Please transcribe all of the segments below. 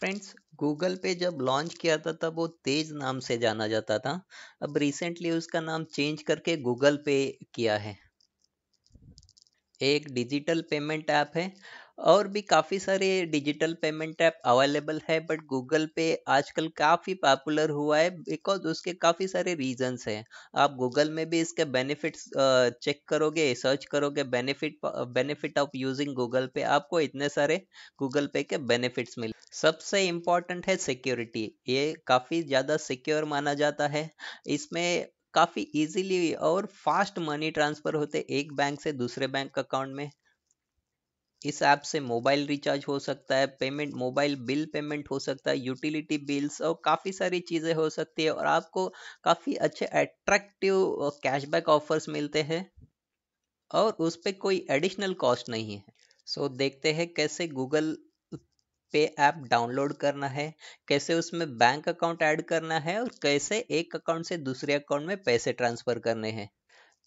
friends Google पे जब launch किया था तब वो तेज नाम से जाना जाता था अब रिसेंटली उसका नाम चेंज करके गूगल पे किया है एक डिजिटल पेमेंट ऐप है और भी काफ़ी सारे डिजिटल पेमेंट ऐप अवेलेबल है बट गूगल पे आजकल काफ़ी पॉपुलर हुआ है बिकॉज उसके काफ़ी सारे रीजंस हैं आप गूगल में भी इसके बेनिफिट्स चेक करोगे सर्च करोगे benefit benefit of using Google pay आपको इतने सारे गूगल पे के बेनिफिट्स मिले सबसे इम्पॉर्टेंट है सिक्योरिटी ये काफ़ी ज़्यादा सिक्योर माना जाता है इसमें काफ़ी इजीली और फास्ट मनी ट्रांसफ़र होते एक बैंक से दूसरे बैंक अकाउंट में इस ऐप से मोबाइल रिचार्ज हो सकता है पेमेंट मोबाइल बिल पेमेंट हो सकता है यूटिलिटी बिल्स और काफ़ी सारी चीज़ें हो सकती है और आपको काफ़ी अच्छे अट्रैक्टिव कैशबैक ऑफर्स मिलते हैं और उस पर कोई एडिशनल कॉस्ट नहीं है सो so, देखते हैं कैसे गूगल पे ऐप डाउनलोड करना है कैसे उसमें बैंक अकाउंट ऐड करना है और कैसे एक अकाउंट से दूसरे अकाउंट में पैसे ट्रांसफ़र करने हैं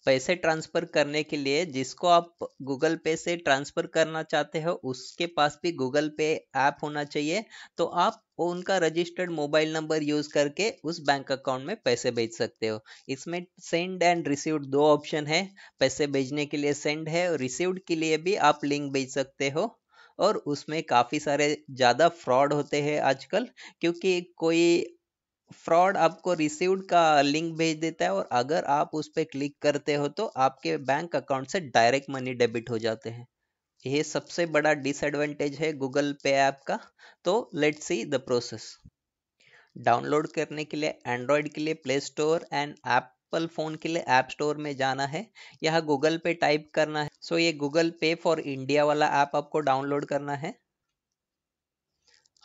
पैसे ट्रांसफ़र करने के लिए जिसको आप गूगल पे से ट्रांसफ़र करना चाहते हो उसके पास भी गूगल पे ऐप होना चाहिए तो आप उनका रजिस्टर्ड मोबाइल नंबर यूज़ करके उस बैंक अकाउंट में पैसे भेज सकते हो इसमें सेंड एंड रिसीव्ड दो ऑप्शन है पैसे भेजने के लिए सेंड है और रिसीव्ड के लिए भी आप लिंक भेज सकते हो और उसमें काफ़ी सारे ज़्यादा फ्रॉड होते हैं आजकल क्योंकि कोई फ्रॉड आपको रिसीव्ड का लिंक भेज देता है और अगर आप उस पर क्लिक करते हो तो आपके बैंक अकाउंट से डायरेक्ट मनी डेबिट हो जाते हैं यह सबसे बड़ा डिसएडवांटेज है गूगल पे ऐप का तो let's see the process download करने के लिए एंड्रॉयड के लिए play store and Apple phone के लिए ऐप स्टोर में जाना है यहाँ गूगल पे टाइप करना है सो so ये गूगल पे फॉर इंडिया वाला ऐप आप आपको डाउनलोड करना है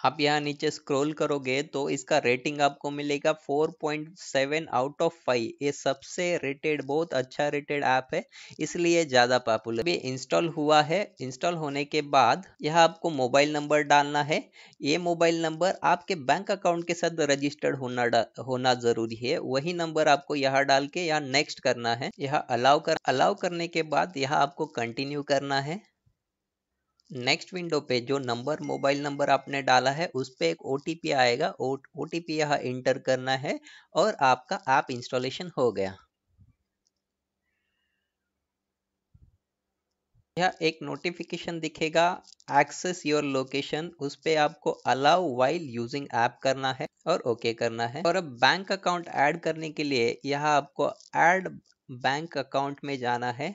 आप यहाँ नीचे स्क्रॉल करोगे तो इसका रेटिंग आपको मिलेगा 4.7 आउट ऑफ 5 ये सबसे रेटेड बहुत अच्छा रेटेड ऐप है इसलिए ज़्यादा पॉपुलर ये इंस्टॉल हुआ है इंस्टॉल होने के बाद यह आपको मोबाइल नंबर डालना है ये मोबाइल नंबर आपके बैंक अकाउंट के साथ रजिस्टर्ड होना होना ज़रूरी है वही नंबर आपको यहाँ डाल के यहाँ नेक्स्ट करना है यह अलाउ कर अलाउ करने के बाद यह आपको कंटिन्यू करना है नेक्स्ट विंडो पे जो नंबर मोबाइल नंबर आपने डाला है उस पर एक ओ आएगा ओ टी यहाँ इंटर करना है और आपका ऐप आप इंस्टॉलेशन हो गया यह एक नोटिफिकेशन दिखेगा एक्सेस योर लोकेशन उस पर आपको अलाउ वाइल यूजिंग ऐप करना है और ओके okay करना है और अब बैंक अकाउंट ऐड करने के लिए यह आपको ऐड बैंक अकाउंट में जाना है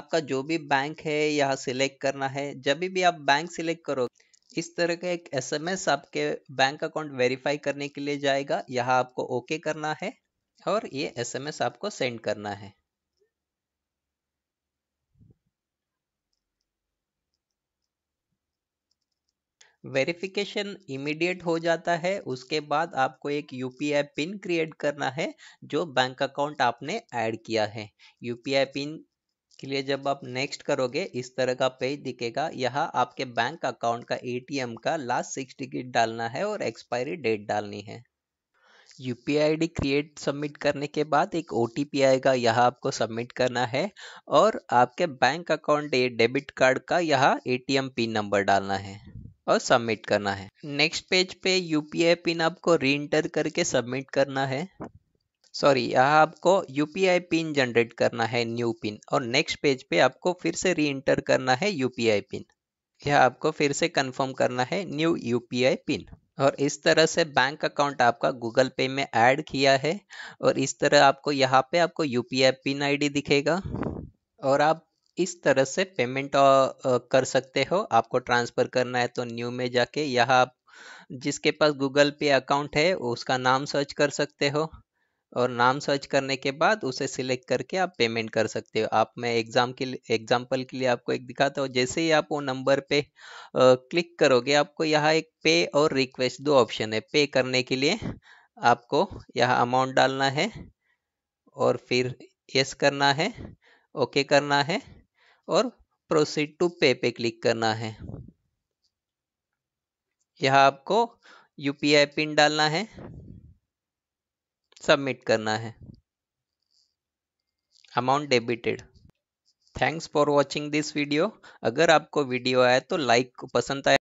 आपका जो भी बैंक है यहाँ सिलेक्ट करना है जब भी आप बैंक सिलेक्ट करो इस तरह का एक एसएमएस आपके बैंक अकाउंट वेरीफाई करने के लिए जाएगा यहाँ आपको ओके करना है और ये एसएमएस आपको सेंड करना है वेरिफिकेशन इमीडिएट हो जाता है उसके बाद आपको एक यू पिन क्रिएट करना है जो बैंक अकाउंट आपने ऐड किया है यू पिन के लिए जब आप नेक्स्ट करोगे इस तरह का पेज दिखेगा यह आपके बैंक अकाउंट का एटीएम का लास्ट सिक्स टिकट डालना है और एक्सपायरी डेट डालनी है U P I D create submit करने के बाद एक ओ टी पी आएगा यह आपको सबमिट करना है और आपके बैंक अकाउंट डेबिट कार्ड का यह A T M pin number डालना है और सबमिट करना है नेक्स्ट पेज पे आई पिन आपको री इंटर करके सबमिट करना है सॉरी यहाँ आपको यूपीआई पिन जनरेट करना है न्यू पिन और नेक्स्ट पेज पे आपको फिर से री इंटर करना है आई पिन यह आपको फिर से कंफर्म करना है न्यू आई पिन और इस तरह से बैंक अकाउंट आपका गूगल पे में ऐड किया है और इस तरह आपको यहाँ पे आपको आई पिन डी दिखेगा और आप इस तरह से पेमेंट कर सकते हो आपको ट्रांसफ़र करना है तो न्यू में जाके यहाँ आप जिसके पास गूगल पे अकाउंट है उसका नाम सर्च कर सकते हो और नाम सर्च करने के बाद उसे सिलेक्ट करके आप पेमेंट कर सकते हो आप मैं एग्ज़ाम के एग्जाम्पल के लिए आपको एक दिखाता हूँ जैसे ही आप वो नंबर पे आ, क्लिक करोगे आपको यहाँ एक पे और रिक्वेस्ट दो ऑप्शन है पे करने के लिए आपको यहाँ अमाउंट डालना है और फिर यस करना है ओके करना है और प्रोसीड टू पे पे क्लिक करना है यह आपको यूपीआई पिन डालना है सबमिट करना है amount debited thanks for watching this video अगर आपको वीडियो आया तो लाइक पसंद आया